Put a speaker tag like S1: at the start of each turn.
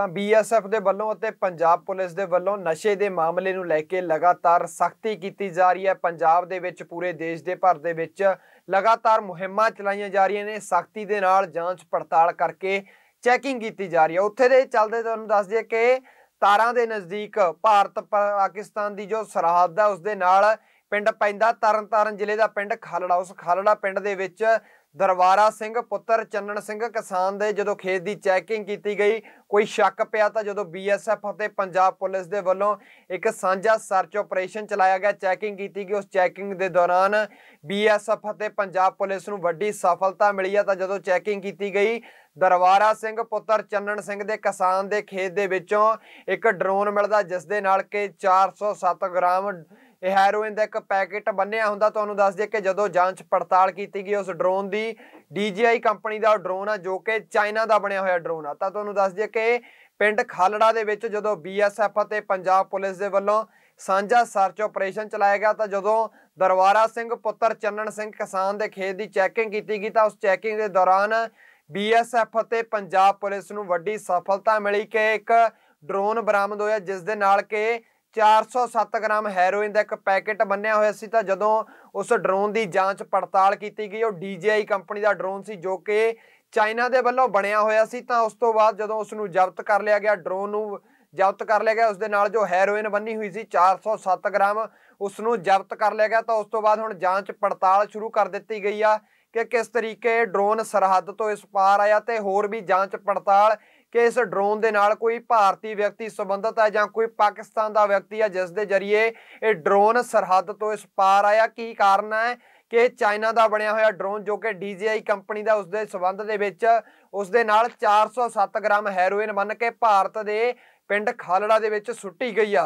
S1: ਤਾਂ ਬੀਐਸਐਫ ਦੇ ਵੱਲੋਂ ਅਤੇ ਪੰਜਾਬ ਪੁਲਿਸ ਦੇ ਵੱਲੋਂ ਨਸ਼ੇ ਦੇ ਮਾਮਲੇ ਨੂੰ ਲੈ ਕੇ ਲਗਾਤਾਰ ਸਖਤੀ ਕੀਤੀ ਜਾ ਰਹੀ ਹੈ ਪੰਜਾਬ ਦੇ ਵਿੱਚ ਪੂਰੇ ਦੇਸ਼ ਦੇ ਭਰ ਦੇ ਵਿੱਚ ਲਗਾਤਾਰ ਮੁਹਿੰਮਾਂ ਚਲਾਈਆਂ ਜਾ ਰਹੀਆਂ ਨੇ ਸਖਤੀ ਦੇ ਨਾਲ ਜਾਂਚ ਪੜਤਾਲ ਕਰਕੇ ਚੈਕਿੰਗ ਕੀਤੀ ਜਾ ਰਹੀ ਹੈ ਉੱਥੇ ਦੇ ਚੱਲਦੇ ਤੁਹਾਨੂੰ ਦੱਸ ਦਈਏ ਕਿ ਤਾਰਾਂ ਦੇ ਨਜ਼ਦੀਕ ਭਾਰਤ ਪਾਕਿਸਤਾਨ ਦੀ ਜੋ ਸਰਹੱਦ ਹੈ ਉਸ ਦੇ ਨਾਲ ਪਿੰਡ ਪੈਂਦਾ ਤਰਨਤਾਰਨ ਜ਼ਿਲ੍ਹੇ ਦਾ ਪਿੰਡ ਖਾਲੜਾ ਉਸ ਖਾਲੜਾ ਪਿੰਡ ਦੇ ਵਿੱਚ ਦਰਵਾਰਾ ਸਿੰਘ ਪੁੱਤਰ ਚੰਨਣ ਸਿੰਘ ਕਿਸਾਨ ਦੇ ਜਦੋਂ ਖੇਤ ਦੀ ਚੈਕਿੰਗ ਕੀਤੀ ਗਈ ਕੋਈ ਸ਼ੱਕ ਪਿਆ ਤਾਂ ਜਦੋਂ ਬੀਐਸਐਫ ਅਤੇ ਪੰਜਾਬ ਪੁਲਿਸ ਦੇ ਵੱਲੋਂ ਇੱਕ ਸਾਂਝਾ ਸਰਚ ਆਪਰੇਸ਼ਨ ਚਲਾਇਆ ਗਿਆ ਚੈਕਿੰਗ ਕੀਤੀ ਗਈ ਉਸ ਚੈਕਿੰਗ ਦੇ ਦੌਰਾਨ ਬੀਐਸਐਫ ਅਤੇ ਪੰਜਾਬ ਪੁਲਿਸ ਨੂੰ ਵੱਡੀ ਸਫਲਤਾ ਮਿਲੀ ਹੈ ਤਾਂ ਜਦੋਂ ਚੈਕਿੰਗ ਕੀਤੀ ਗਈ ਦਰਵਾਰਾ ਸਿੰਘ ਪੁੱਤਰ ਚੰਨਣ ਸਿੰਘ ਦੇ ਕਿਸਾਨ ਦੇ ਖੇਤ ਦੇ ਵਿੱਚੋਂ ਇੱਕ ਡਰੋਨ ਮਿਲਦਾ ਜਿਸ ਦੇ ਨਾਲ ਕਿ 407 ਗ੍ਰਾਮ ਇਹ ਹੈਰੋਇਨ ਦਾ ਇੱਕ ਪੈਕੇਟ ਬੰਨਿਆ ਹੁੰਦਾ ਤੁਹਾਨੂੰ ਦੱਸ ਦਈਏ ਕਿ ਜਦੋਂ ਜਾਂਚ ਪੜਤਾਲ ਕੀਤੀ ਗਈ ਉਸ ਡਰੋਨ ਦੀ DJI ਕੰਪਨੀ ਦਾ ਡਰੋਨ ਆ ਜੋ ਕਿ ਚਾਈਨਾ ਦਾ ਬਣਿਆ ਹੋਇਆ ਡਰੋਨ ਆ ਤਾਂ ਤੁਹਾਨੂੰ ਦੱਸ ਦਈਏ ਕਿ ਪਿੰਡ ਖਾਲੜਾ ਦੇ ਵਿੱਚ ਜਦੋਂ BSF ਅਤੇ ਪੰਜਾਬ ਪੁਲਿਸ ਦੇ ਵੱਲੋਂ ਸਾਂਝਾ ਸਰਚ ਆਪਰੇਸ਼ਨ ਚਲਾਇਆ ਗਿਆ ਤਾਂ ਜਦੋਂ ਦਰਵਾਰਾ ਸਿੰਘ ਪੁੱਤਰ ਚੰਨਣ ਸਿੰਘ ਕਿਸਾਨ ਦੇ ਖੇਤ ਦੀ ਚੈਕਿੰਗ ਕੀਤੀ ਗਈ ਤਾਂ ਉਸ ਚੈਕਿੰਗ ਦੇ ਦੌਰਾਨ ਬੀਐਸਐਫ ਅਤੇ ਪੰਜਾਬ ਪੁਲਿਸ ਨੂੰ ਵੱਡੀ ਸਫਲਤਾ ਮਿਲੀ ਕਿ ਇੱਕ ਡਰੋਨ ਬਰਾਮਦ ਹੋਇਆ ਜਿਸ ਦੇ ਨਾਲ ਕਿ 407 ਗ੍ਰਾਮ ਹੈਰੋਇਨ ਦਾ ਇੱਕ ਪੈਕੇਟ ਬੰਨਿਆ ਹੋਇਆ ਸੀ ਤਾਂ ਜਦੋਂ ਉਸ ਡਰੋਨ ਦੀ ਜਾਂਚ ਪੜਤਾਲ ਕੀਤੀ ਗਈ ਉਹ DJI ਕੰਪਨੀ ਦਾ ਡਰੋਨ ਸੀ ਜੋ ਕਿ ਚਾਈਨਾ ਦੇ ਵੱਲੋਂ ਬਣਿਆ ਹੋਇਆ ਸੀ ਤਾਂ ਉਸ ਤੋਂ ਬਾਅਦ ਜਦੋਂ ਉਸ ਨੂੰ ਜ਼ਬਤ ਕਰ ਲਿਆ ਗਿਆ ਡਰੋਨ ਨੂੰ ਜ਼ਬਤ ਕਰ ਲਿਆ ਗਿਆ ਉਸ ਦੇ ਨਾਲ ਜੋ ਹੈਰੋਇਨ ਬੰਨੀ ਹੋਈ ਸੀ 407 ਗ੍ਰਾਮ ਉਸ ਨੂੰ ਜ਼ਬਤ ਕਰ ਲਿਆ ਗਿਆ ਤਾਂ ਉਸ ਤੋਂ ਬਾਅਦ ਹੁਣ ਜਾਂਚ ਪੜਤਾਲ ਸ਼ੁਰੂ ਕਰ ਦਿੱਤੀ ਗਈ ਆ ਕਿ ਕਿਸ ਤਰੀਕੇ ਡਰੋਨ ਸਰਹੱਦ ਤੋਂ ਇਸ ਪਾਰ ਆਇਆ ਤੇ ਹੋਰ ਵੀ ਜਾਂਚ ਪੜਤਾਲ ਕਿ ਇਸ ਡਰੋਨ ਦੇ ਨਾਲ ਕੋਈ ਭਾਰਤੀ ਵਿਅਕਤੀ ਸੰਬੰਧਤ ਹੈ ਜਾਂ ਕੋਈ ਪਾਕਿਸਤਾਨ ਦਾ ਵਿਅਕਤੀ ਹੈ ਜਿਸ ਦੇ ਜ਼ਰੀਏ ਇਹ ਡਰੋਨ ਸਰਹੱਦ ਤੋਂ ਇਸ ਪਾਰ ਆਇਆ ਕੀ ਕਾਰਨ ਹੈ ਕਿ ਚਾਈਨਾ ਦਾ ਬਣਿਆ ਹੋਇਆ ਡਰੋਨ ਜੋ ਕਿ DJI ਕੰਪਨੀ ਦਾ ਉਸ ਦੇ ਸਬੰਧ ਦੇ ਵਿੱਚ ਉਸ ਦੇ ਨਾਲ 407 ਗ੍ਰਾਮ ਹੈਰੋਇਨ ਮੰਨ ਕੇ ਭਾਰਤ ਦੇ ਪਿੰਡ ਖਾਲੜਾ ਦੇ ਵਿੱਚ ਸੁੱਟੀ ਗਈ ਆ